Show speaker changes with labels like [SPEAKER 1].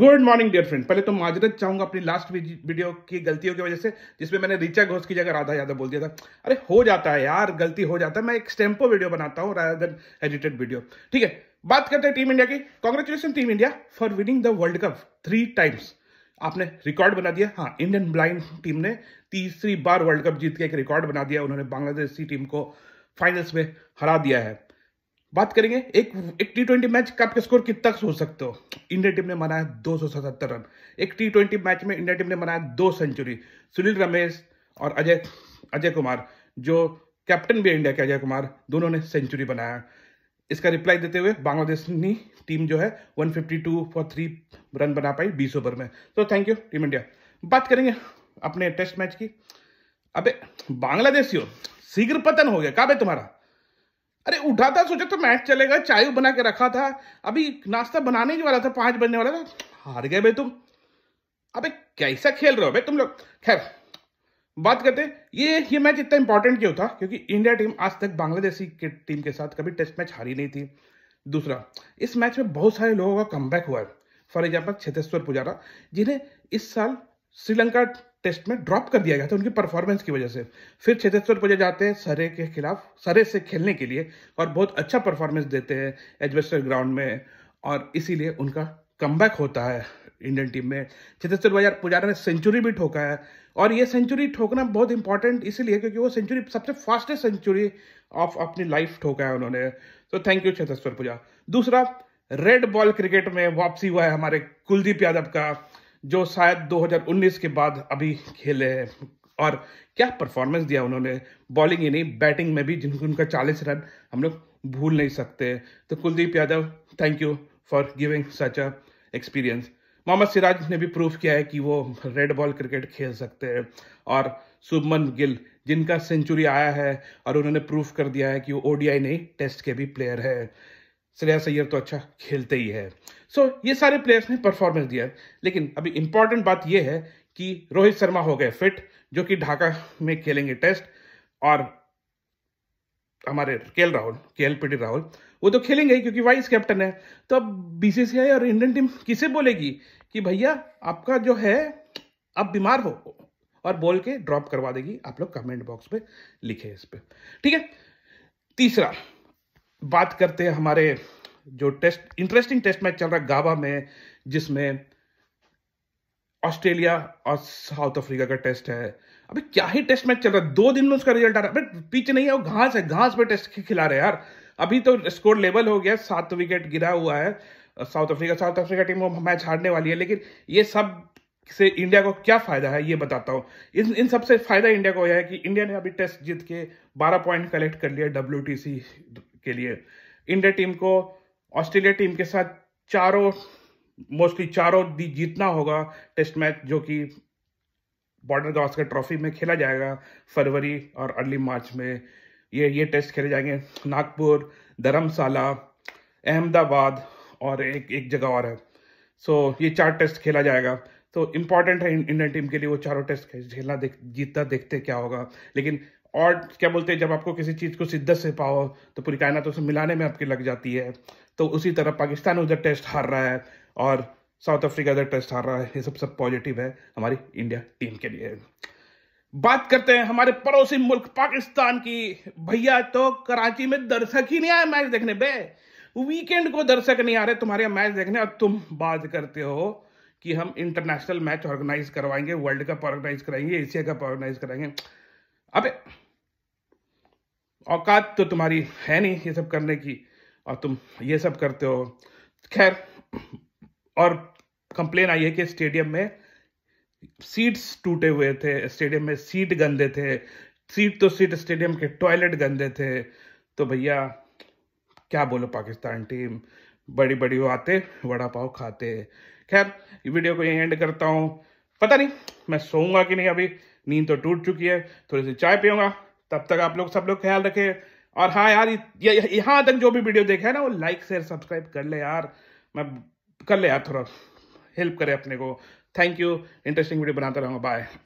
[SPEAKER 1] good morning dear friend पहले तो माजरत चाहूंगा अपनी लास्ट वीडियो की गलतियों की वजह से जिसमें मैंने ऋचा घोष की जगह राधा यादव बोल दिया था अरे हो जाता है यार गलती हो जाता है मैं एक स्टेम्पो वीडियो बनाता हूँ राधा दन एडिटेड वीडियो ठीक है बात करते हैं टीम इंडिया की congratulation team India for winning the world cup three times आपने रिकॉर्ड बना दिया हाँ इंडियन ब्लाइंड टीम ने तीसरी बार वर्ल्ड कप जीत के एक रिकॉर्ड बना दिया उन्होंने बांग्लादेशी टीम को फाइनल्स में हरा दिया है बात करेंगे एक एक टी ट्वेंटी मैच का आपके स्कोर कितना हो सकते हो इंडिया टीम ने बनाया दो सौ सतहत्तर रन एक टी ट्वेंटी मैच में इंडिया टीम ने बनाया दो सेंचुरी सुनील रमेश और अजय अजय कुमार जो कैप्टन भी है इंडिया के अजय कुमार दोनों ने सेंचुरी बनाया इसका रिप्लाई देते हुए बांग्लादेश ने टीम जो है 152 फॉर थ्री रन बना पाई 20 ओवर में तो थैंक यू टीम इंडिया बात करेंगे अपने टेस्ट मैच की अबे बांग्लादेशियों शीघ्र पतन हो गया कहा तुम्हारा अरे उठा था सोचा तो मैच चलेगा चाय बना के रखा था अभी नाश्ता बनाने ही वाला था पांच बजने वाला था हार गए भाई तुम अबे कैसा खेल रहे हो भाई तुम लोग खैर बात करते ये ये मैच इतना इंपॉर्टेंट क्यों था क्योंकि इंडिया टीम आज तक बांग्लादेशी के टीम के साथ कभी टेस्ट मैच हारी नहीं थी दूसरा इस मैच में बहुत सारे लोगों का कम हुआ है फॉर एग्जाम्पल छतेश्वर पुजारा जिन्हें इस साल श्रीलंका टेस्ट में ड्रॉप कर दिया गया था उनकी परफॉर्मेंस की वजह से फिर छतेश्वर पूजा जाते हैं सरे के खिलाफ सरे से खेलने के लिए और बहुत अच्छा परफॉर्मेंस देते हैं एजबेस्टर ग्राउंड में और इसीलिए उनका कम होता है इंडियन टीम में छतेश्वर बजार पुजारा ने सेंचुरी भी ठोका है और ये सेंचुरी ठोकना बहुत इंपॉर्टेंट इसीलिए क्योंकि वो सेंचुरी सबसे फास्टेस्ट सेंचुरी ऑफ अपनी लाइफ ठोका है उन्होंने तो थैंक यू छतेश्वर पूजा दूसरा रेड बॉल क्रिकेट में वापसी हुआ है हमारे कुलदीप यादव का जो शायद 2019 के बाद अभी खेले हैं और क्या परफॉर्मेंस दिया उन्होंने बॉलिंग ही नहीं बैटिंग में भी जिनको उनका चालीस रन हम लोग भूल नहीं सकते तो Kuldeep Yadav thank you for giving such a experience Mohammed Siraj ने भी प्रूफ किया है कि वो रेड बॉल क्रिकेट खेल सकते हैं और शुभमन गिल जिनका सेंचुरी आया है और उन्होंने प्रूफ कर दिया है कि वो ओडीआई नहीं टेस्ट के भी प्लेयर है श्रेया सैयर तो अच्छा खेलते ही है सो so, ये सारे प्लेयर्स ने परफॉर्मेंस दिया लेकिन अभी इंपॉर्टेंट बात यह है कि रोहित शर्मा हो गए फिट जो कि ढाका में खेलेंगे टेस्ट और हमारे के राहुल के पी राहुल वो तो खेलेंगे ही क्योंकि वाइस कैप्टन है तो अब बीसीसीआई और इंडियन टीम किसे बोलेगी कि भैया आपका जो है आप बीमार हो और बोल के ड्रॉप करवा देगी आप लोग कमेंट बॉक्स पे लिखे इस पर ठीक है तीसरा बात करते हैं हमारे जो टेस्ट इंटरेस्टिंग टेस्ट मैच चल रहा है गाबा में जिसमें ऑस्ट्रेलिया और साउथ अफ्रीका का टेस्ट है अबे क्या ही टेस्ट मैच चल रहा है दो दिन में उसका रिजल्ट आ रहा है पीछे नहीं है वो घास है घास पे टेस्ट खिला रहे यार अभी तो स्कोर लेवल हो गया सात विकेट गिरा हुआ है South Africa South Africa team वो मैच हारने वाली है लेकिन ये सब से इंडिया को क्या फायदा है ये बताता हूँ इन इन सबसे फायदा इंडिया को यह है कि इंडिया ने अभी टेस्ट जीत के 12 पॉइंट कलेक्ट कर लिया डब्ल्यू के लिए इंडिया टीम को ऑस्ट्रेलिया टीम के साथ चारों मोस्टली चारों जीतना होगा टेस्ट मैच जो कि बॉर्डर गास्कर ट्रॉफी में खेला जाएगा फरवरी और अर्ली मार्च में ये ये टेस्ट खेले जाएंगे नागपुर धर्मशाला अहमदाबाद और एक एक जगह और है सो so, ये चार टेस्ट खेला जाएगा तो इम्पॉर्टेंट है इंडियन टीम के लिए वो चारों टेस्ट खेलना देख जीतता देखते क्या होगा लेकिन और क्या बोलते हैं जब आपको किसी चीज़ को शिद्दत से पाओ तो पूरी कायनात उसे मिलाने में आपकी लग जाती है तो उसी तरह पाकिस्तान उधर टेस्ट हार रहा है और साउथ अफ्रीका उधर टेस्ट हार रहा है ये सब सब पॉजिटिव है हमारी इंडिया टीम के लिए बात करते हैं हमारे पड़ोसी मुल्क पाकिस्तान की भैया तो कराची में दर्शक ही नहीं आए मैच देखने बे वीकेंड को दर्शक नहीं आ रहे तुम्हारे मैच देखने और तुम बात करते हो कि हम इंटरनेशनल मैच ऑर्गेनाइज करवाएंगे वर्ल्ड कप ऑर्गेनाइज कराएंगे एशिया कप ऑर्गेनाइज कराएंगे अबे औकात तो तुम्हारी है नहीं ये सब करने की और तुम ये सब करते हो खैर और कंप्लेन आई है कि स्टेडियम में सीट्स टूटे हुए थे स्टेडियम में सीट गंदे थे सीट तो सीट स्टेडियम के टॉयलेट गंदे थे तो भैया क्या बोलो पाकिस्तान टीम बड़ी बड़ी वो आते वड़ा पाव खाते खैर वीडियो को यहीं एंड करता हूँ पता नहीं मैं सोऊंगा कि नहीं अभी नींद तो टूट चुकी है थोड़ी सी चाय पीऊँगा तब तक आप लोग सब लोग ख्याल रखें और हाँ यार यहाँ तक जो भी वीडियो देखा है ना वो लाइक शेयर सब्सक्राइब कर ले यार मैं कर ले यार थोड़ा हेल्प करे अपने को थैंक यू इंटरेस्टिंग वीडियो बनाता रहूँगा बाय